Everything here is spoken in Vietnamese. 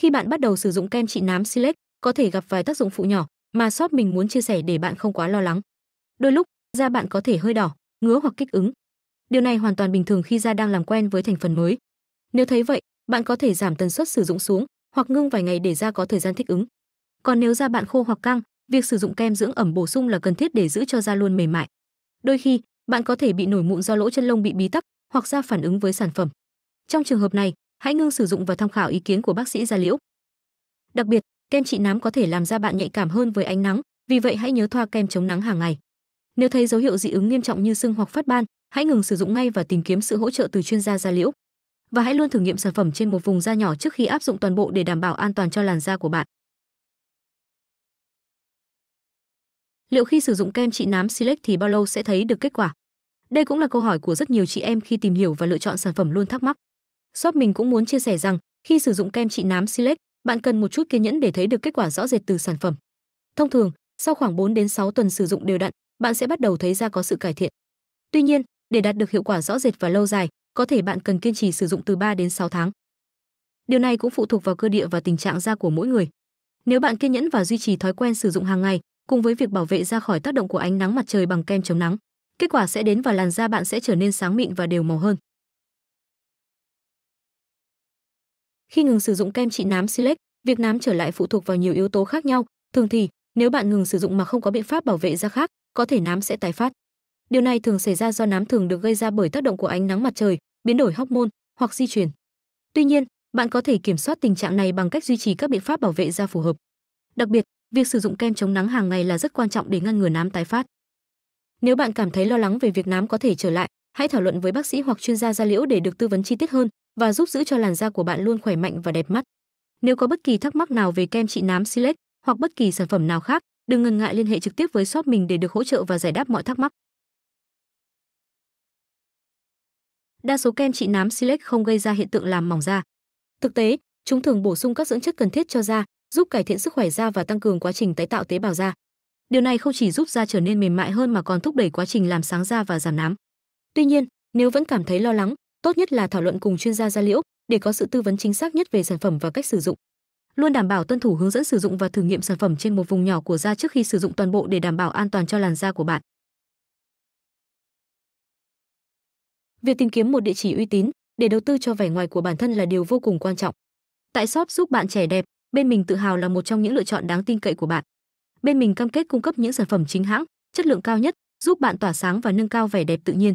Khi bạn bắt đầu sử dụng kem trị nám Silex, có thể gặp vài tác dụng phụ nhỏ mà shop mình muốn chia sẻ để bạn không quá lo lắng. Đôi lúc, da bạn có thể hơi đỏ, ngứa hoặc kích ứng. Điều này hoàn toàn bình thường khi da đang làm quen với thành phần mới. Nếu thấy vậy, bạn có thể giảm tần suất sử dụng xuống hoặc ngưng vài ngày để da có thời gian thích ứng. Còn nếu da bạn khô hoặc căng, việc sử dụng kem dưỡng ẩm bổ sung là cần thiết để giữ cho da luôn mềm mại. Đôi khi, bạn có thể bị nổi mụn do lỗ chân lông bị bí tắc hoặc da phản ứng với sản phẩm. Trong trường hợp này, hãy ngưng sử dụng và tham khảo ý kiến của bác sĩ da liễu. Đặc biệt, kem trị nám có thể làm da bạn nhạy cảm hơn với ánh nắng, vì vậy hãy nhớ thoa kem chống nắng hàng ngày. Nếu thấy dấu hiệu dị ứng nghiêm trọng như sưng hoặc phát ban, hãy ngừng sử dụng ngay và tìm kiếm sự hỗ trợ từ chuyên gia da liễu. Và hãy luôn thử nghiệm sản phẩm trên một vùng da nhỏ trước khi áp dụng toàn bộ để đảm bảo an toàn cho làn da của bạn. Liệu khi sử dụng kem trị nám Silex thì bao lâu sẽ thấy được kết quả? Đây cũng là câu hỏi của rất nhiều chị em khi tìm hiểu và lựa chọn sản phẩm luôn thắc mắc shop mình cũng muốn chia sẻ rằng khi sử dụng kem trị nám Silex, bạn cần một chút kiên nhẫn để thấy được kết quả rõ rệt từ sản phẩm. Thông thường, sau khoảng 4 đến 6 tuần sử dụng đều đặn, bạn sẽ bắt đầu thấy da có sự cải thiện. Tuy nhiên, để đạt được hiệu quả rõ rệt và lâu dài, có thể bạn cần kiên trì sử dụng từ 3 đến 6 tháng. Điều này cũng phụ thuộc vào cơ địa và tình trạng da của mỗi người. Nếu bạn kiên nhẫn và duy trì thói quen sử dụng hàng ngày, cùng với việc bảo vệ da khỏi tác động của ánh nắng mặt trời bằng kem chống nắng, kết quả sẽ đến và làn da bạn sẽ trở nên sáng mịn và đều màu hơn. Khi ngừng sử dụng kem trị nám Silex, việc nám trở lại phụ thuộc vào nhiều yếu tố khác nhau, thường thì nếu bạn ngừng sử dụng mà không có biện pháp bảo vệ da khác, có thể nám sẽ tái phát. Điều này thường xảy ra do nám thường được gây ra bởi tác động của ánh nắng mặt trời, biến đổi hormone hoặc di truyền. Tuy nhiên, bạn có thể kiểm soát tình trạng này bằng cách duy trì các biện pháp bảo vệ da phù hợp. Đặc biệt, việc sử dụng kem chống nắng hàng ngày là rất quan trọng để ngăn ngừa nám tái phát. Nếu bạn cảm thấy lo lắng về việc nám có thể trở lại, hãy thảo luận với bác sĩ hoặc chuyên gia da liễu để được tư vấn chi tiết hơn và giúp giữ cho làn da của bạn luôn khỏe mạnh và đẹp mắt. Nếu có bất kỳ thắc mắc nào về kem trị nám Silex hoặc bất kỳ sản phẩm nào khác, đừng ngần ngại liên hệ trực tiếp với shop mình để được hỗ trợ và giải đáp mọi thắc mắc. Đa số kem trị nám Silex không gây ra hiện tượng làm mỏng da. Thực tế, chúng thường bổ sung các dưỡng chất cần thiết cho da, giúp cải thiện sức khỏe da và tăng cường quá trình tái tạo tế bào da. Điều này không chỉ giúp da trở nên mềm mại hơn mà còn thúc đẩy quá trình làm sáng da và giảm nám. Tuy nhiên, nếu vẫn cảm thấy lo lắng, tốt nhất là thảo luận cùng chuyên gia da liễu để có sự tư vấn chính xác nhất về sản phẩm và cách sử dụng luôn đảm bảo tuân thủ hướng dẫn sử dụng và thử nghiệm sản phẩm trên một vùng nhỏ của da trước khi sử dụng toàn bộ để đảm bảo an toàn cho làn da của bạn việc tìm kiếm một địa chỉ uy tín để đầu tư cho vẻ ngoài của bản thân là điều vô cùng quan trọng tại shop giúp bạn trẻ đẹp bên mình tự hào là một trong những lựa chọn đáng tin cậy của bạn bên mình cam kết cung cấp những sản phẩm chính hãng chất lượng cao nhất giúp bạn tỏa sáng và nâng cao vẻ đẹp tự nhiên